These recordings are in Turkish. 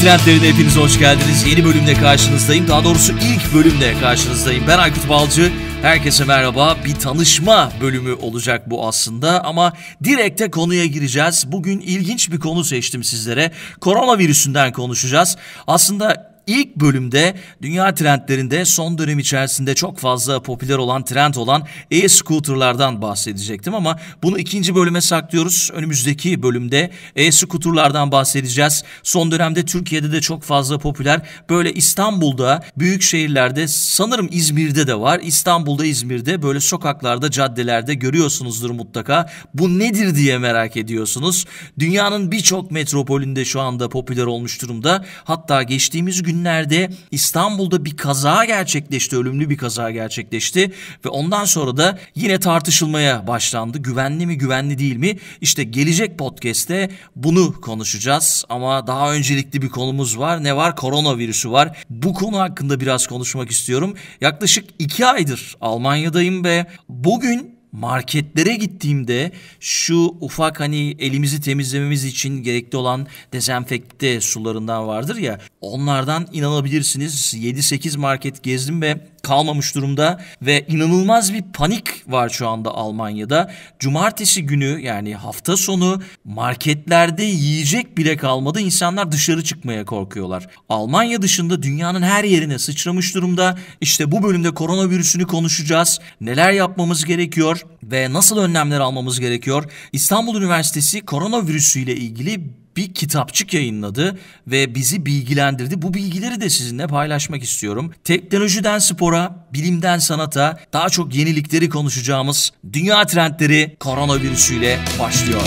Trendlerine Trendler'in hepiniz hoş geldiniz. Yeni bölümle karşınızdayım. Daha doğrusu ilk bölümle karşınızdayım. Ben Aykut Balcı. Herkese merhaba. Bir tanışma bölümü olacak bu aslında ama direkte konuya gireceğiz. Bugün ilginç bir konu seçtim sizlere. Koronavirüsünden konuşacağız. Aslında İlk bölümde dünya trendlerinde son dönem içerisinde çok fazla popüler olan trend olan e-scooterlardan bahsedecektim ama bunu ikinci bölüme saklıyoruz. Önümüzdeki bölümde e-scooterlardan bahsedeceğiz. Son dönemde Türkiye'de de çok fazla popüler. Böyle İstanbul'da, büyük şehirlerde, sanırım İzmir'de de var. İstanbul'da, İzmir'de böyle sokaklarda, caddelerde görüyorsunuzdur mutlaka. Bu nedir diye merak ediyorsunuz. Dünyanın birçok metropolünde şu anda popüler olmuş durumda. Hatta geçtiğimiz gün günlerde İstanbul'da bir kaza gerçekleşti, ölümlü bir kaza gerçekleşti ve ondan sonra da yine tartışılmaya başlandı. Güvenli mi, güvenli değil mi? İşte gelecek podcast'te bunu konuşacağız ama daha öncelikli bir konumuz var. Ne var? Koronavirüsü var. Bu konu hakkında biraz konuşmak istiyorum. Yaklaşık iki aydır Almanya'dayım ve bugün marketlere gittiğimde şu ufak hani elimizi temizlememiz için gerekli olan dezenfekte sularından vardır ya onlardan inanabilirsiniz 7-8 market gezdim ve kalmamış durumda ve inanılmaz bir panik var şu anda Almanya'da. Cumartesi günü yani hafta sonu marketlerde yiyecek bile kalmadı. İnsanlar dışarı çıkmaya korkuyorlar. Almanya dışında dünyanın her yerine sıçramış durumda. İşte bu bölümde koronavirüsünü konuşacağız. Neler yapmamız gerekiyor ve nasıl önlemler almamız gerekiyor? İstanbul Üniversitesi koronavirüsüyle ilgili bir kitapçık yayınladı ve bizi bilgilendirdi. Bu bilgileri de sizinle paylaşmak istiyorum. Teknolojiden spora, bilimden sanata daha çok yenilikleri konuşacağımız dünya trendleri koronavirüsüyle başlıyor.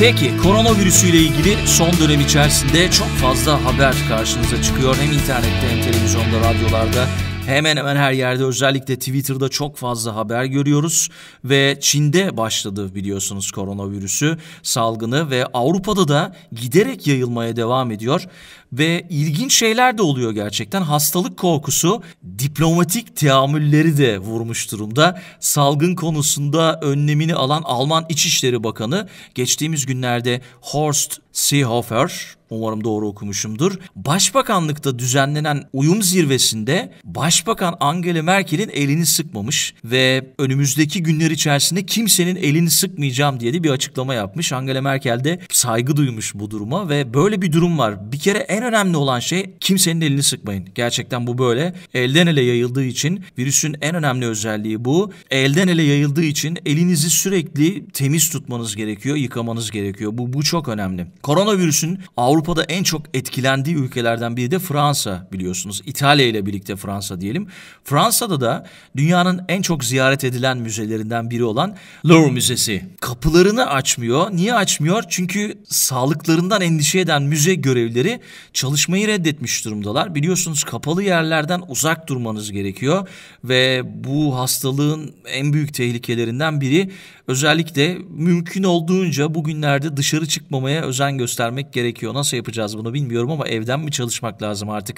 Peki koronavirüsüyle ilgili son dönem içerisinde çok fazla haber karşınıza çıkıyor. Hem internette hem televizyonda, radyolarda Hemen hemen her yerde özellikle Twitter'da çok fazla haber görüyoruz ve Çin'de başladı biliyorsunuz koronavirüsü salgını ve Avrupa'da da giderek yayılmaya devam ediyor ve ilginç şeyler de oluyor gerçekten. Hastalık korkusu diplomatik teamülleri de vurmuş durumda. Salgın konusunda önlemini alan Alman İçişleri Bakanı geçtiğimiz günlerde Horst Seehofer Umarım doğru okumuşumdur. Başbakanlıkta düzenlenen uyum zirvesinde Başbakan Angela Merkel'in elini sıkmamış ve önümüzdeki günler içerisinde kimsenin elini sıkmayacağım diye de bir açıklama yapmış. Angela Merkel de saygı duymuş bu duruma ve böyle bir durum var. Bir kere en önemli olan şey kimsenin elini sıkmayın. Gerçekten bu böyle. Elden ele yayıldığı için virüsün en önemli özelliği bu. Elden ele yayıldığı için elinizi sürekli temiz tutmanız gerekiyor, yıkamanız gerekiyor. Bu bu çok önemli. Koronavirüsün Avrupa Avrupa'da en çok etkilendiği ülkelerden biri de Fransa biliyorsunuz. İtalya ile birlikte Fransa diyelim. Fransa'da da dünyanın en çok ziyaret edilen müzelerinden biri olan Louvre Müzesi. Kapılarını açmıyor. Niye açmıyor? Çünkü sağlıklarından endişe eden müze görevlileri çalışmayı reddetmiş durumdalar. Biliyorsunuz kapalı yerlerden uzak durmanız gerekiyor ve bu hastalığın en büyük tehlikelerinden biri özellikle mümkün olduğunca bugünlerde dışarı çıkmamaya özen göstermek gerekiyor. Nasıl nasıl yapacağız bunu bilmiyorum ama evden mi çalışmak lazım artık?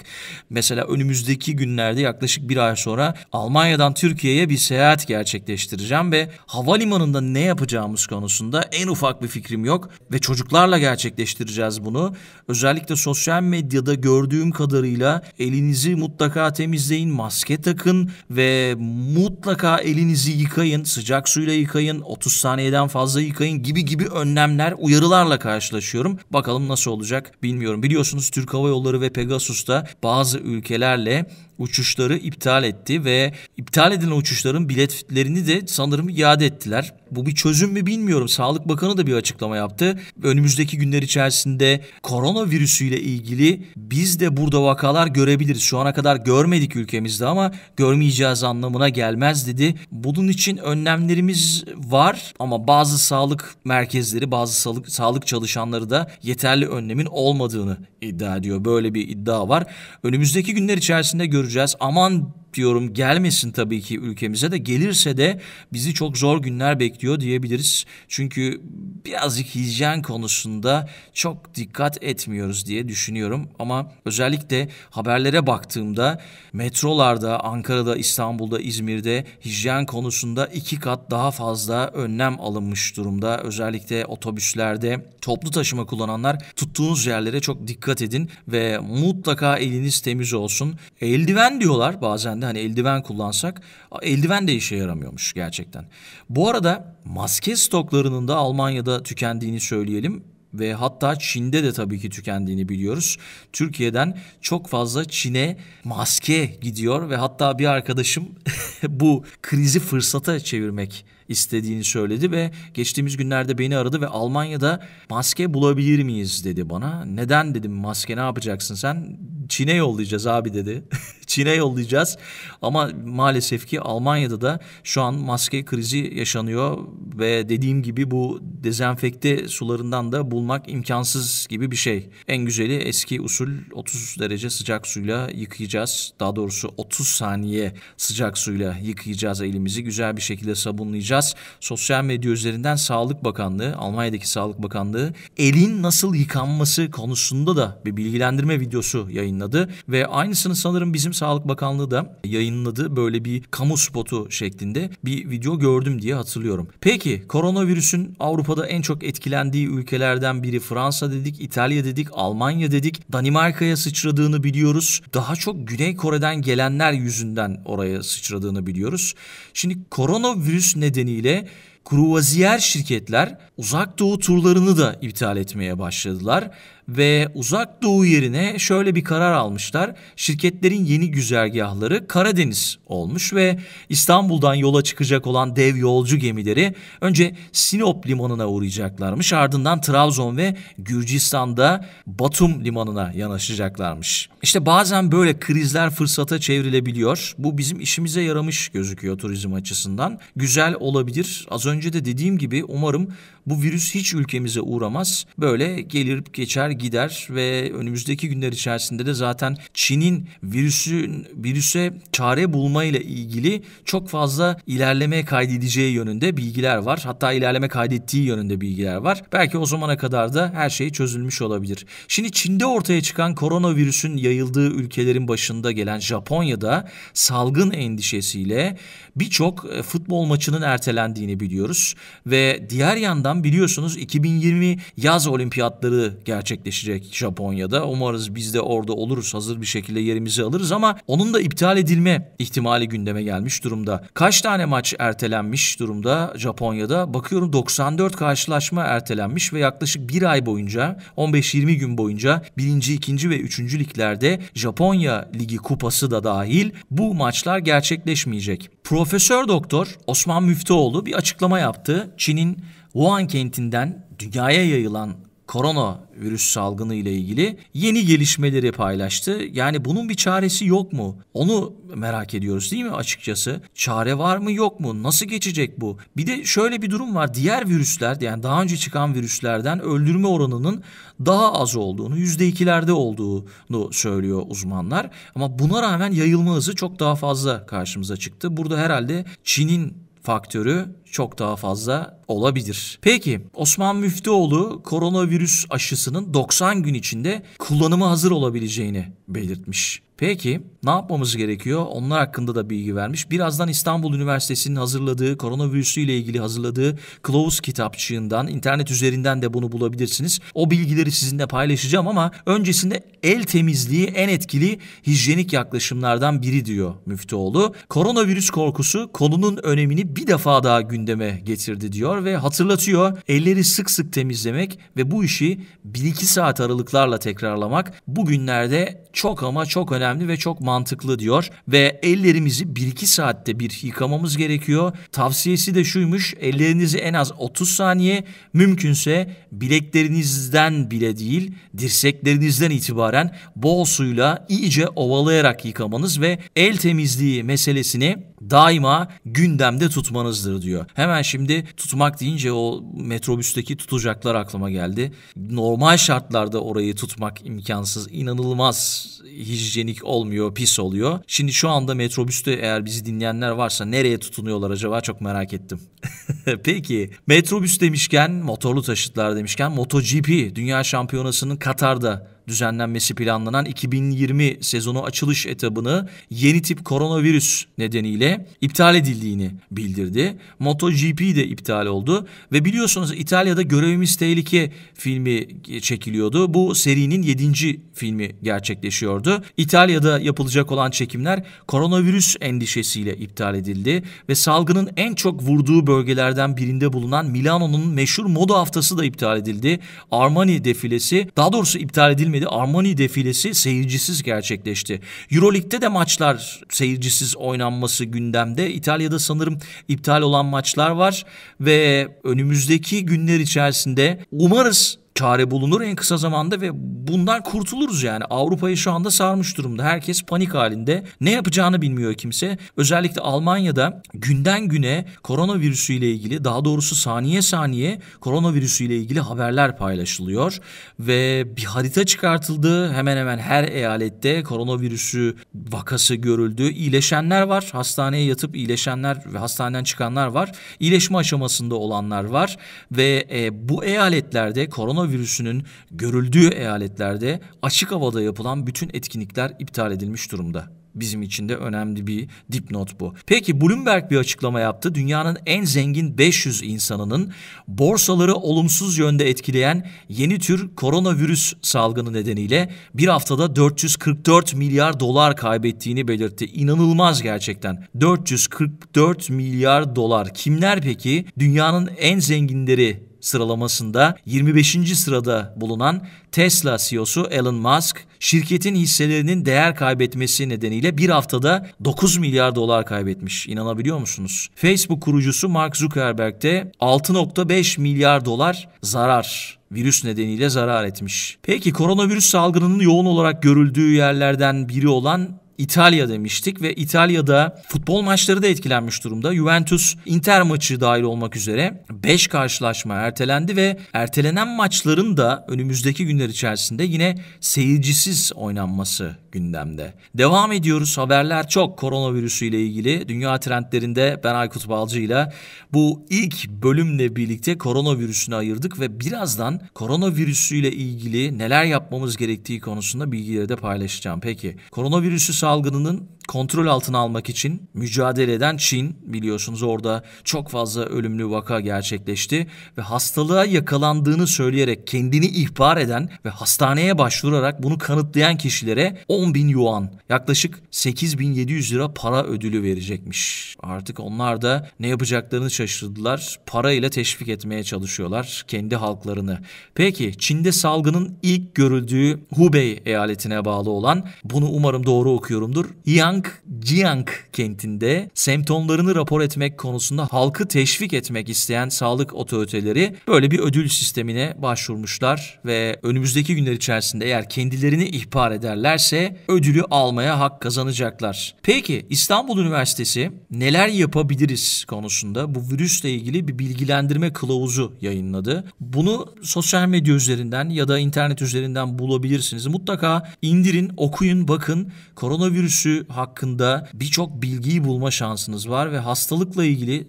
Mesela önümüzdeki günlerde yaklaşık bir ay sonra Almanya'dan Türkiye'ye bir seyahat gerçekleştireceğim ve havalimanında ne yapacağımız konusunda en ufak bir fikrim yok ve çocuklarla gerçekleştireceğiz bunu. Özellikle sosyal medyada gördüğüm kadarıyla elinizi mutlaka temizleyin, maske takın ve mutlaka elinizi yıkayın, sıcak suyla yıkayın, 30 saniyeden fazla yıkayın gibi gibi önlemler, uyarılarla karşılaşıyorum. Bakalım nasıl olacak? olacak bilmiyorum. Biliyorsunuz Türk Hava Yolları ve Pegasus da bazı ülkelerle uçuşları iptal etti ve iptal edilen uçuşların biletlerini de sanırım iade ettiler. Bu bir çözüm mü bilmiyorum. Sağlık Bakanı da bir açıklama yaptı. Önümüzdeki günler içerisinde koronavirüsüyle ilgili biz de burada vakalar görebiliriz. Şu ana kadar görmedik ülkemizde ama görmeyeceğiz anlamına gelmez dedi. Bunun için önlemlerimiz var ama bazı sağlık merkezleri, bazı sağlık, sağlık çalışanları da yeterli önlemin olmadığını iddia ediyor. Böyle bir iddia var. Önümüzdeki günler içerisinde göreceğiz. Aman diyorum gelmesin tabii ki ülkemize de gelirse de bizi çok zor günler bekliyor diyebiliriz. Çünkü birazcık hijyen konusunda çok dikkat etmiyoruz diye düşünüyorum. Ama özellikle haberlere baktığımda metrolarda Ankara'da, İstanbul'da, İzmir'de hijyen konusunda iki kat daha fazla önlem alınmış durumda. Özellikle otobüslerde toplu taşıma kullananlar tuttuğunuz yerlere çok dikkat edin ve mutlaka eliniz temiz olsun. Eldiven diyorlar bazen de hani eldiven kullansak eldiven de işe yaramıyormuş gerçekten. Bu arada maske stoklarının da Almanya'da tükendiğini söyleyelim ve hatta Çin'de de tabii ki tükendiğini biliyoruz. Türkiye'den çok fazla Çin'e maske gidiyor ve hatta bir arkadaşım bu krizi fırsata çevirmek istediğini söyledi ve geçtiğimiz günlerde beni aradı ve Almanya'da maske bulabilir miyiz dedi bana. Neden dedim maske ne yapacaksın sen? Çin'e yollayacağız abi dedi. Çin'e yollayacağız ama maalesef ki Almanya'da da şu an maske krizi yaşanıyor ve dediğim gibi bu dezenfekte sularından da bulmak imkansız gibi bir şey. En güzeli eski usul 30 derece sıcak suyla yıkayacağız. Daha doğrusu 30 saniye sıcak suyla yıkayacağız elimizi. Güzel bir şekilde sabunlayacağız biraz sosyal medya üzerinden Sağlık Bakanlığı, Almanya'daki Sağlık Bakanlığı elin nasıl yıkanması konusunda da bir bilgilendirme videosu yayınladı ve aynısını sanırım bizim Sağlık Bakanlığı da yayınladı. Böyle bir kamu spotu şeklinde bir video gördüm diye hatırlıyorum. Peki koronavirüsün Avrupa'da en çok etkilendiği ülkelerden biri Fransa dedik, İtalya dedik, Almanya dedik. Danimarka'ya sıçradığını biliyoruz. Daha çok Güney Kore'den gelenler yüzünden oraya sıçradığını biliyoruz. Şimdi koronavirüs nedeni nedeniyle kruvaziyer şirketler uzak doğu turlarını da iptal etmeye başladılar ve uzak doğu yerine şöyle bir karar almışlar. Şirketlerin yeni güzergahları Karadeniz olmuş ve İstanbul'dan yola çıkacak olan dev yolcu gemileri önce Sinop limanına uğrayacaklarmış. Ardından Trabzon ve Gürcistan'da Batum limanına yanaşacaklarmış. İşte bazen böyle krizler fırsata çevrilebiliyor. Bu bizim işimize yaramış gözüküyor turizm açısından. Güzel olabilir. Az önce de dediğim gibi umarım bu virüs hiç ülkemize uğramaz. Böyle gelip geçer gider ve önümüzdeki günler içerisinde de zaten Çin'in virüsün virüse çare bulma ile ilgili çok fazla ilerleme kaydedeceği yönünde bilgiler var. Hatta ilerleme kaydettiği yönünde bilgiler var. Belki o zamana kadar da her şey çözülmüş olabilir. Şimdi Çin'de ortaya çıkan koronavirüsün yayıldığı ülkelerin başında gelen Japonya'da salgın endişesiyle birçok e, futbol maçının ertelendiğini biliyoruz ve diğer yandan ardından biliyorsunuz 2020 yaz olimpiyatları gerçekleşecek Japonya'da. Umarız biz de orada oluruz hazır bir şekilde yerimizi alırız ama onun da iptal edilme ihtimali gündeme gelmiş durumda. Kaç tane maç ertelenmiş durumda Japonya'da? Bakıyorum 94 karşılaşma ertelenmiş ve yaklaşık bir ay boyunca 15-20 gün boyunca birinci ikinci ve üçüncü liglerde Japonya Ligi kupası da dahil bu maçlar gerçekleşmeyecek. Profesör Doktor Osman Müftüoğlu bir açıklama yaptı. Çin'in Wuhan kentinden dünyaya yayılan korona virüs salgını ile ilgili yeni gelişmeleri paylaştı. Yani bunun bir çaresi yok mu? Onu merak ediyoruz değil mi açıkçası? Çare var mı yok mu? Nasıl geçecek bu? Bir de şöyle bir durum var. Diğer virüsler yani daha önce çıkan virüslerden öldürme oranının daha az olduğunu, %2'lerde olduğunu söylüyor uzmanlar. Ama buna rağmen yayılma hızı çok daha fazla karşımıza çıktı. Burada herhalde Çin'in faktörü çok daha fazla olabilir. Peki Osman Müftüoğlu koronavirüs aşısının 90 gün içinde kullanımı hazır olabileceğini belirtmiş. Peki ne yapmamız gerekiyor? Onlar hakkında da bilgi vermiş. Birazdan İstanbul Üniversitesi'nin hazırladığı koronavirüsü ile ilgili hazırladığı kılavuz kitapçığından internet üzerinden de bunu bulabilirsiniz. O bilgileri sizinle paylaşacağım ama öncesinde el temizliği en etkili hijyenik yaklaşımlardan biri diyor Müftüoğlu. Koronavirüs korkusu konunun önemini bir defa daha gündeme getirdi diyor ve hatırlatıyor. Elleri sık sık temizlemek ve bu işi 1-2 saat aralıklarla tekrarlamak bugünlerde çok ama çok önemli önemli ve çok mantıklı diyor ve ellerimizi 1-2 saatte bir yıkamamız gerekiyor. Tavsiyesi de şuymuş ellerinizi en az 30 saniye mümkünse bileklerinizden bile değil dirseklerinizden itibaren bol suyla iyice ovalayarak yıkamanız ve el temizliği meselesini daima gündemde tutmanızdır diyor. Hemen şimdi tutmak deyince o metrobüsteki tutacaklar aklıma geldi. Normal şartlarda orayı tutmak imkansız, inanılmaz hijyenik hijyenik olmuyor, pis oluyor. Şimdi şu anda metrobüste eğer bizi dinleyenler varsa nereye tutunuyorlar acaba çok merak ettim. Peki metrobüs demişken, motorlu taşıtlar demişken MotoGP Dünya Şampiyonası'nın Katar'da düzenlenmesi planlanan 2020 sezonu açılış etabını yeni tip koronavirüs nedeniyle iptal edildiğini bildirdi. MotoGP de iptal oldu ve biliyorsunuz İtalya'da Görevimiz Tehlike filmi çekiliyordu. Bu serinin 7. filmi gerçekleşiyordu. İtalya'da yapılacak olan çekimler koronavirüs endişesiyle iptal edildi ve salgının en çok vurduğu bölgelerden birinde bulunan Milano'nun meşhur moda haftası da iptal edildi. Armani defilesi daha doğrusu iptal edilmedi yetmedi. Armani defilesi seyircisiz gerçekleşti. Euroleague'de de maçlar seyircisiz oynanması gündemde. İtalya'da sanırım iptal olan maçlar var ve önümüzdeki günler içerisinde umarız çare bulunur en kısa zamanda ve bundan kurtuluruz yani. Avrupa'yı şu anda sarmış durumda. Herkes panik halinde. Ne yapacağını bilmiyor kimse. Özellikle Almanya'da günden güne koronavirüsüyle ilgili daha doğrusu saniye saniye koronavirüsüyle ilgili haberler paylaşılıyor ve bir harita çıkartıldı. Hemen hemen her eyalette koronavirüsü vakası görüldü. İyileşenler var. Hastaneye yatıp iyileşenler ve hastaneden çıkanlar var. İyileşme aşamasında olanlar var ve e, bu eyaletlerde koronavirüs koronavirüsünün görüldüğü eyaletlerde açık havada yapılan bütün etkinlikler iptal edilmiş durumda. Bizim için de önemli bir dipnot bu. Peki Bloomberg bir açıklama yaptı. Dünyanın en zengin 500 insanının borsaları olumsuz yönde etkileyen yeni tür koronavirüs salgını nedeniyle bir haftada 444 milyar dolar kaybettiğini belirtti. İnanılmaz gerçekten. 444 milyar dolar. Kimler peki? Dünyanın en zenginleri sıralamasında 25. sırada bulunan Tesla CEO'su Elon Musk, şirketin hisselerinin değer kaybetmesi nedeniyle bir haftada 9 milyar dolar kaybetmiş. İnanabiliyor musunuz? Facebook kurucusu Mark Zuckerberg de 6.5 milyar dolar zarar virüs nedeniyle zarar etmiş. Peki koronavirüs salgınının yoğun olarak görüldüğü yerlerden biri olan İtalya demiştik ve İtalya'da futbol maçları da etkilenmiş durumda. Juventus Inter maçı dahil olmak üzere 5 karşılaşma ertelendi ve ertelenen maçların da önümüzdeki günler içerisinde yine seyircisiz oynanması gündemde. Devam ediyoruz. Haberler çok koronavirüsü ile ilgili. Dünya trendlerinde ben Aykut Balcı ile bu ilk bölümle birlikte koronavirüsünü ayırdık ve birazdan koronavirüsü ile ilgili neler yapmamız gerektiği konusunda bilgileri de paylaşacağım. Peki koronavirüsü salgınının kontrol altına almak için mücadele eden Çin biliyorsunuz orada çok fazla ölümlü vaka gerçekleşti ve hastalığa yakalandığını söyleyerek kendini ihbar eden ve hastaneye başvurarak bunu kanıtlayan kişilere 10 bin yuan yaklaşık 8700 lira para ödülü verecekmiş. Artık onlar da ne yapacaklarını şaşırdılar. Parayla teşvik etmeye çalışıyorlar kendi halklarını. Peki Çin'de salgının ilk görüldüğü Hubei eyaletine bağlı olan bunu umarım doğru okuyorumdur. Yang Yangjiang kentinde semptomlarını rapor etmek konusunda halkı teşvik etmek isteyen sağlık otoriteleri böyle bir ödül sistemine başvurmuşlar ve önümüzdeki günler içerisinde eğer kendilerini ihbar ederlerse ödülü almaya hak kazanacaklar. Peki İstanbul Üniversitesi neler yapabiliriz konusunda bu virüsle ilgili bir bilgilendirme kılavuzu yayınladı. Bunu sosyal medya üzerinden ya da internet üzerinden bulabilirsiniz. Mutlaka indirin, okuyun, bakın koronavirüsü hakkında hakkında birçok bilgiyi bulma şansınız var ve hastalıkla ilgili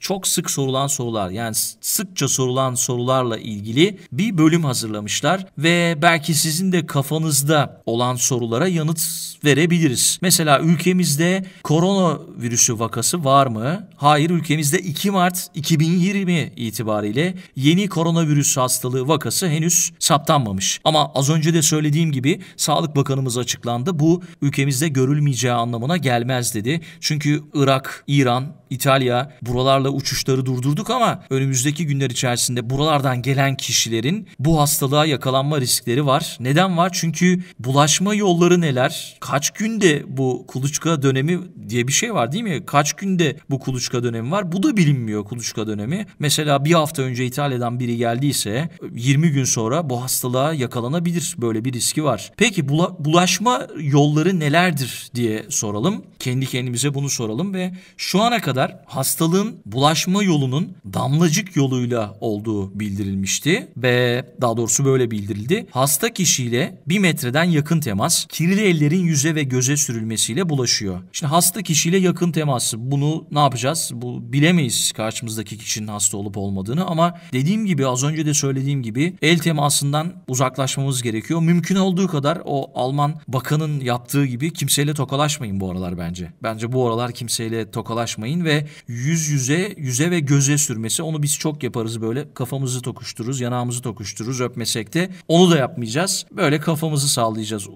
çok sık sorulan sorular yani sıkça sorulan sorularla ilgili bir bölüm hazırlamışlar ve belki sizin de kafanızda olan sorulara yanıt verebiliriz. Mesela ülkemizde koronavirüsü vakası var mı? Hayır ülkemizde 2 Mart 2020 itibariyle yeni koronavirüs hastalığı vakası henüz saptanmamış. Ama az önce de söylediğim gibi Sağlık Bakanımız açıklandı. Bu ülkemizde görülmeyeceği anlamına gelmez dedi. Çünkü Irak, İran, İtalya buralarla uçuşları durdurduk ama önümüzdeki günler içerisinde buralardan gelen kişilerin bu hastalığa yakalanma riskleri var. Neden var? Çünkü bulaşma yolları neler? Kaç günde bu kuluçka dönemi diye bir şey var değil mi? Kaç günde bu kuluçka dönemi var? Bu da bilinmiyor kuluçka dönemi. Mesela bir hafta önce İtalya'dan biri geldiyse 20 gün sonra bu hastalığa yakalanabilir. Böyle bir riski var. Peki bula bulaşma yolları nelerdir diye soralım. Kendi kendimize bunu soralım ve şu ana kadar hastalığın bulaşma yolunun damlacık yoluyla olduğu bildirilmişti. Ve daha doğrusu böyle bildirildi. Hasta kişiyle bir metreden yakın temas kirli ellerin yüze ve göze sürülmesiyle bulaşıyor. Şimdi hasta kişiyle yakın teması bunu ne yapacağız? Bu bilemeyiz karşımızdaki kişinin hasta olup olmadığını ama dediğim gibi az önce de söylediğim gibi el temasından uzaklaşmamız gerekiyor. Mümkün olduğu kadar o Alman bakanın yaptığı gibi kimseyle tokalaşmayalım tokalaşmayın bu aralar bence. Bence bu aralar kimseyle tokalaşmayın ve yüz yüze, yüze ve göze sürmesi onu biz çok yaparız böyle. Kafamızı tokuştururuz, yanağımızı tokuştururuz öpmesek de onu da yapmayacağız. Böyle kafamızı sallayacağız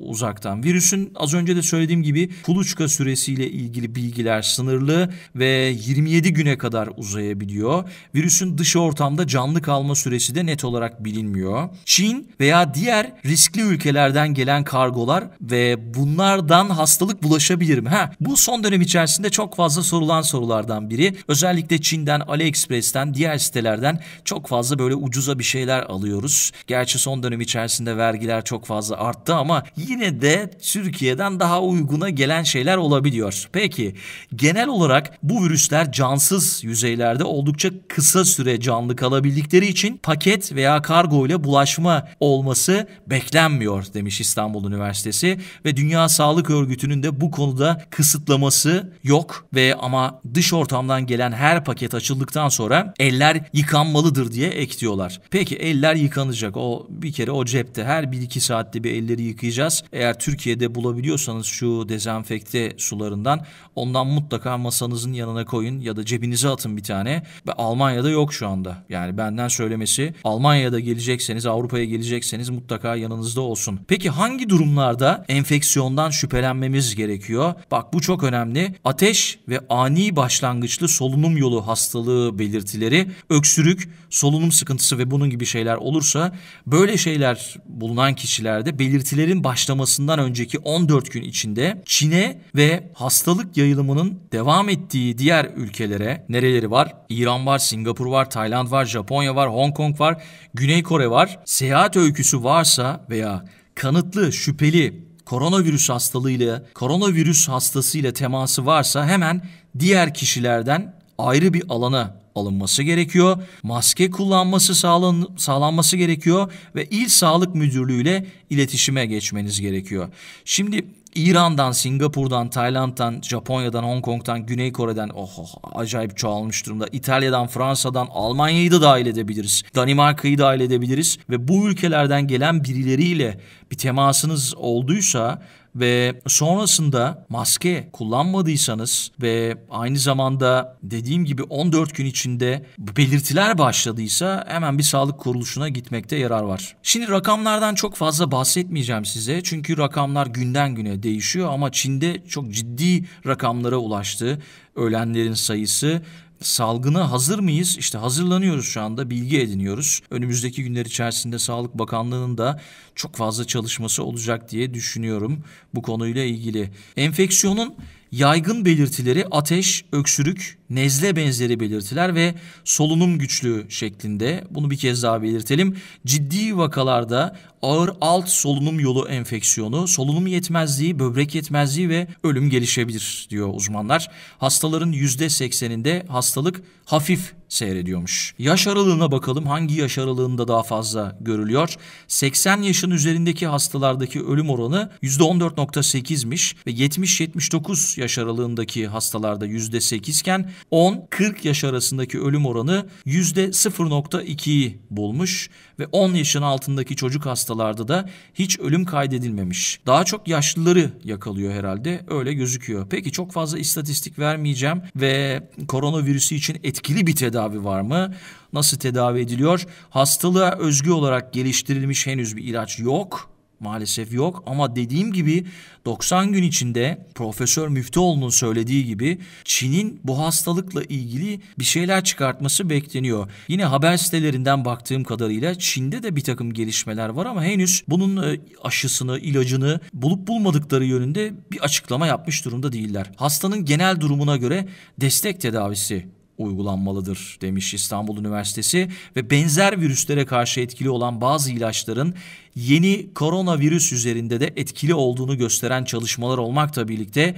uzaktan. Virüsün az önce de söylediğim gibi kuluçka süresiyle ilgili bilgiler sınırlı ve 27 güne kadar uzayabiliyor. Virüsün dış ortamda canlı kalma süresi de net olarak bilinmiyor. Çin veya diğer riskli ülkelerden gelen kargolar ve bunlardan hasta hastalık bulaşabilir mi? Ha, bu son dönem içerisinde çok fazla sorulan sorulardan biri. Özellikle Çin'den, AliExpress'ten, diğer sitelerden çok fazla böyle ucuza bir şeyler alıyoruz. Gerçi son dönem içerisinde vergiler çok fazla arttı ama yine de Türkiye'den daha uyguna gelen şeyler olabiliyor. Peki genel olarak bu virüsler cansız yüzeylerde oldukça kısa süre canlı kalabildikleri için paket veya kargo ile bulaşma olması beklenmiyor demiş İstanbul Üniversitesi ve Dünya Sağlık Örgütü yürütünün de bu konuda kısıtlaması yok ve ama dış ortamdan gelen her paket açıldıktan sonra eller yıkanmalıdır diye ekliyorlar. Peki eller yıkanacak. O bir kere o cepte her 1-2 saatte bir elleri yıkayacağız. Eğer Türkiye'de bulabiliyorsanız şu dezenfekte sularından ondan mutlaka masanızın yanına koyun ya da cebinize atın bir tane. Ve Almanya'da yok şu anda. Yani benden söylemesi Almanya'da gelecekseniz Avrupa'ya gelecekseniz mutlaka yanınızda olsun. Peki hangi durumlarda enfeksiyondan şüphelenmemiz bilmemiz gerekiyor. Bak bu çok önemli. Ateş ve ani başlangıçlı solunum yolu hastalığı belirtileri, öksürük, solunum sıkıntısı ve bunun gibi şeyler olursa böyle şeyler bulunan kişilerde belirtilerin başlamasından önceki 14 gün içinde Çin'e ve hastalık yayılımının devam ettiği diğer ülkelere nereleri var? İran var, Singapur var, Tayland var, Japonya var, Hong Kong var, Güney Kore var. Seyahat öyküsü varsa veya kanıtlı, şüpheli koronavirüs hastalığıyla, koronavirüs hastasıyla teması varsa hemen diğer kişilerden ayrı bir alana alınması gerekiyor. Maske kullanması sağlan sağlanması gerekiyor ve il sağlık müdürlüğü ile iletişime geçmeniz gerekiyor. Şimdi İran'dan, Singapur'dan, Tayland'dan, Japonya'dan, Hong Kong'dan, Güney Kore'den oh, oh acayip çoğalmış durumda. İtalya'dan, Fransa'dan, Almanya'yı da dahil edebiliriz. Danimarka'yı dahil edebiliriz ve bu ülkelerden gelen birileriyle bir temasınız olduysa ve sonrasında maske kullanmadıysanız ve aynı zamanda dediğim gibi 14 gün içinde belirtiler başladıysa hemen bir sağlık kuruluşuna gitmekte yarar var. Şimdi rakamlardan çok fazla bahsetmeyeceğim size çünkü rakamlar günden güne değişiyor ama Çin'de çok ciddi rakamlara ulaştı ölenlerin sayısı salgına hazır mıyız? İşte hazırlanıyoruz şu anda bilgi ediniyoruz. Önümüzdeki günler içerisinde Sağlık Bakanlığı'nın da çok fazla çalışması olacak diye düşünüyorum bu konuyla ilgili. Enfeksiyonun yaygın belirtileri ateş, öksürük, nezle benzeri belirtiler ve solunum güçlüğü şeklinde. Bunu bir kez daha belirtelim. Ciddi vakalarda ağır alt solunum yolu enfeksiyonu, solunum yetmezliği, böbrek yetmezliği ve ölüm gelişebilir diyor uzmanlar. Hastaların %80'inde hastalık hafif seyrediyormuş. Yaş aralığına bakalım hangi yaş aralığında daha fazla görülüyor? 80 yaşın üzerindeki hastalardaki ölüm oranı %14.8'miş ve 70-79 yaş aralığındaki hastalarda %8 iken 10-40 yaş arasındaki ölüm oranı %0.2'yi bulmuş ve 10 yaşın altındaki çocuk hastalarında hastalarda da hiç ölüm kaydedilmemiş. Daha çok yaşlıları yakalıyor herhalde öyle gözüküyor. Peki çok fazla istatistik vermeyeceğim ve koronavirüsü için etkili bir tedavi var mı? Nasıl tedavi ediliyor? Hastalığa özgü olarak geliştirilmiş henüz bir ilaç yok maalesef yok ama dediğim gibi 90 gün içinde Profesör Müftüoğlu'nun söylediği gibi Çin'in bu hastalıkla ilgili bir şeyler çıkartması bekleniyor. Yine haber sitelerinden baktığım kadarıyla Çin'de de bir takım gelişmeler var ama henüz bunun e, aşısını, ilacını bulup bulmadıkları yönünde bir açıklama yapmış durumda değiller. Hastanın genel durumuna göre destek tedavisi uygulanmalıdır demiş İstanbul Üniversitesi ve benzer virüslere karşı etkili olan bazı ilaçların yeni koronavirüs üzerinde de etkili olduğunu gösteren çalışmalar olmakla birlikte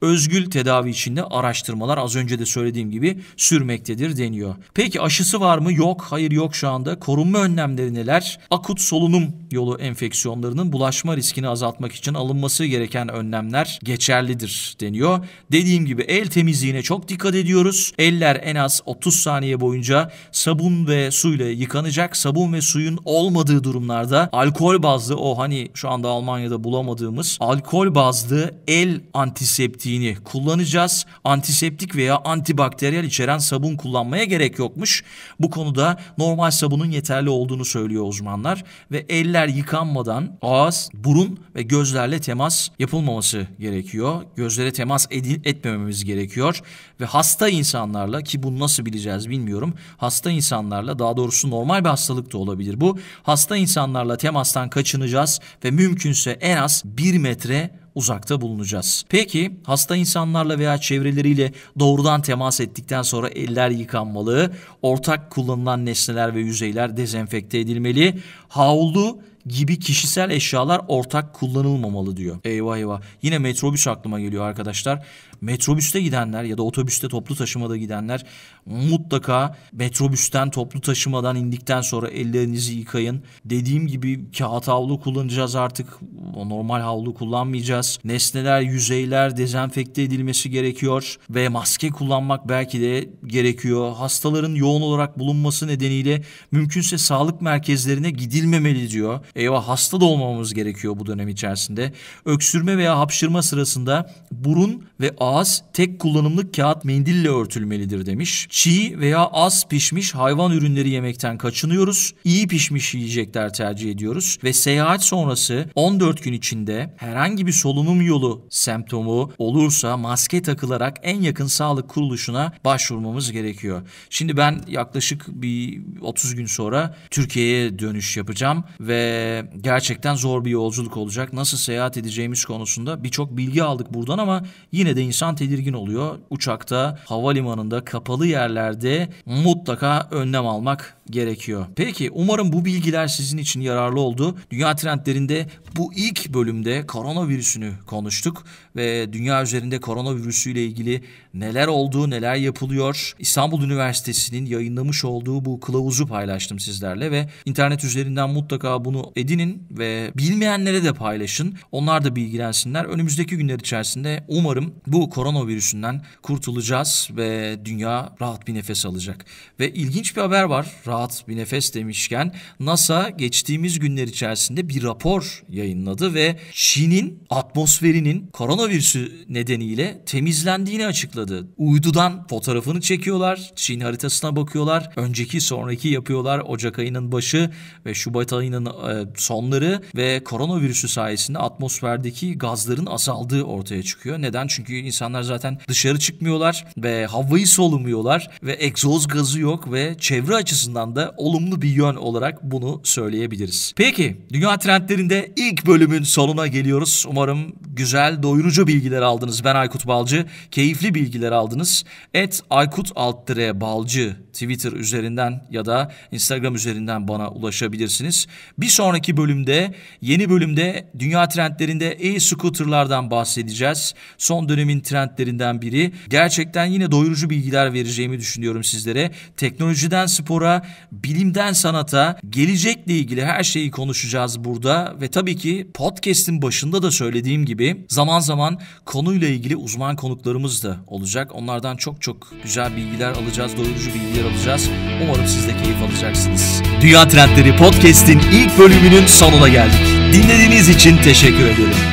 özgül tedavi içinde araştırmalar az önce de söylediğim gibi sürmektedir deniyor. Peki aşısı var mı? Yok. Hayır yok şu anda. Korunma önlemleri neler? Akut solunum yolu enfeksiyonlarının bulaşma riskini azaltmak için alınması gereken önlemler geçerlidir deniyor. Dediğim gibi el temizliğine çok dikkat ediyoruz. Eller en az 30 saniye boyunca sabun ve suyla yıkanacak. Sabun ve suyun olmadığı durumlarda alkol alkol bazlı o hani şu anda Almanya'da bulamadığımız alkol bazlı el antiseptiğini kullanacağız. Antiseptik veya antibakteriyel içeren sabun kullanmaya gerek yokmuş. Bu konuda normal sabunun yeterli olduğunu söylüyor uzmanlar ve eller yıkanmadan ağız, burun ve gözlerle temas yapılmaması gerekiyor. Gözlere temas edin, etmememiz gerekiyor ve hasta insanlarla ki bunu nasıl bileceğiz bilmiyorum. Hasta insanlarla daha doğrusu normal bir hastalık da olabilir bu. Hasta insanlarla temas temastan kaçınacağız ve mümkünse en az 1 metre uzakta bulunacağız. Peki hasta insanlarla veya çevreleriyle doğrudan temas ettikten sonra eller yıkanmalı, ortak kullanılan nesneler ve yüzeyler dezenfekte edilmeli, havlu gibi kişisel eşyalar ortak kullanılmamalı diyor. Eyvah eyvah. Yine metrobüs aklıma geliyor arkadaşlar metrobüste gidenler ya da otobüste toplu taşımada gidenler mutlaka metrobüsten toplu taşımadan indikten sonra ellerinizi yıkayın. Dediğim gibi kağıt havlu kullanacağız artık. O normal havlu kullanmayacağız. Nesneler, yüzeyler dezenfekte edilmesi gerekiyor ve maske kullanmak belki de gerekiyor. Hastaların yoğun olarak bulunması nedeniyle mümkünse sağlık merkezlerine gidilmemeli diyor. Eyvah hasta da olmamamız gerekiyor bu dönem içerisinde. Öksürme veya hapşırma sırasında burun ve ağız ağız tek kullanımlık kağıt mendille örtülmelidir demiş. Çiğ veya az pişmiş hayvan ürünleri yemekten kaçınıyoruz. İyi pişmiş yiyecekler tercih ediyoruz ve seyahat sonrası 14 gün içinde herhangi bir solunum yolu semptomu olursa maske takılarak en yakın sağlık kuruluşuna başvurmamız gerekiyor. Şimdi ben yaklaşık bir 30 gün sonra Türkiye'ye dönüş yapacağım ve gerçekten zor bir yolculuk olacak. Nasıl seyahat edeceğimiz konusunda birçok bilgi aldık buradan ama yine de insan insan tedirgin oluyor. Uçakta, havalimanında, kapalı yerlerde mutlaka önlem almak gerekiyor. Peki umarım bu bilgiler sizin için yararlı oldu. Dünya trendlerinde bu ilk bölümde koronavirüsünü konuştuk ve dünya üzerinde koronavirüsüyle ilgili neler olduğu, neler yapılıyor. İstanbul Üniversitesi'nin yayınlamış olduğu bu kılavuzu paylaştım sizlerle ve internet üzerinden mutlaka bunu edinin ve bilmeyenlere de paylaşın. Onlar da bilgilensinler. Önümüzdeki günler içerisinde umarım bu koronavirüsünden kurtulacağız ve dünya rahat bir nefes alacak. Ve ilginç bir haber var rahat bir nefes demişken NASA geçtiğimiz günler içerisinde bir rapor yayınladı ve Çin'in atmosferinin koronavirüsü nedeniyle temizlendiğini açıkladı. Uydudan fotoğrafını çekiyorlar, Çin haritasına bakıyorlar, önceki sonraki yapıyorlar Ocak ayının başı ve Şubat ayının e, sonları ve koronavirüsü sayesinde atmosferdeki gazların azaldığı ortaya çıkıyor. Neden? Çünkü insanlar zaten dışarı çıkmıyorlar ve havayı solumuyorlar ve egzoz gazı yok ve çevre açısından açısından da olumlu bir yön olarak bunu söyleyebiliriz. Peki dünya trendlerinde ilk bölümün sonuna geliyoruz. Umarım güzel doyurucu bilgiler aldınız. Ben Aykut Balcı. Keyifli bilgiler aldınız. Et Aykut Alttire Balcı Twitter üzerinden ya da Instagram üzerinden bana ulaşabilirsiniz. Bir sonraki bölümde yeni bölümde dünya trendlerinde e-scooterlardan bahsedeceğiz. Son dönemin trendlerinden biri. Gerçekten yine doyurucu bilgiler vereceğimi düşünüyorum sizlere. Teknolojiden spora, bilimden sanata, gelecekle ilgili her şeyi konuşacağız burada ve tabii ki podcast'in başında da söylediğim gibi zaman zaman konuyla ilgili uzman konuklarımız da olacak. Onlardan çok çok güzel bilgiler alacağız, doyurucu bilgiler alacağız. Umarım siz de keyif alacaksınız. Dünya Trendleri Podcast'in ilk bölümünün sonuna geldik. Dinlediğiniz için teşekkür ederim.